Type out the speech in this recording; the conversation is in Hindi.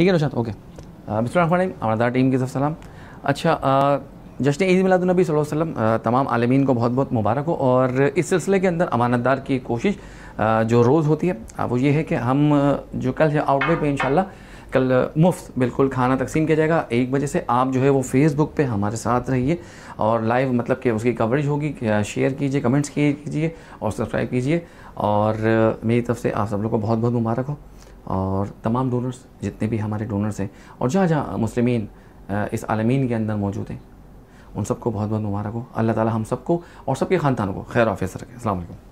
ठीक है रोशन ओके बिस्मिल्लाह टीम की तरफ सलाम अच्छा uh, जश्न ईद मिलादुलनबी वसल्लम uh, तमाम आलमीन को बहुत बहुत मुबारक हो और इस सिलसिले के अंदर अमानतदार की कोशिश uh, जो रोज़ होती है वो ये है कि हम जो कल है आउटडे पे इंशाल्लाह कल मुफ्त बिल्कुल खाना तकसीम किया जाएगा एक बजे से आप जो है वो फेसबुक पे हमारे साथ रहिए और लाइव मतलब कि उसकी कवरेज होगी शेयर कीजिए कमेंट्स कीजिए और सब्सक्राइब कीजिए और मेरी तरफ से आप सब लोग को बहुत बहुत मुबारक हो और तमाम डोनर्स जितने भी हमारे डोनर्स हैं और जहाँ जहाँ मुस्लिम इस आलमीन के अंदर मौजूद हैं उन सबको बहुत बहुत मुबारक हो अल्लाह ताला हम सबको और सबके ख़ानदानों को खैर ऑफ़िसर के अलैक्म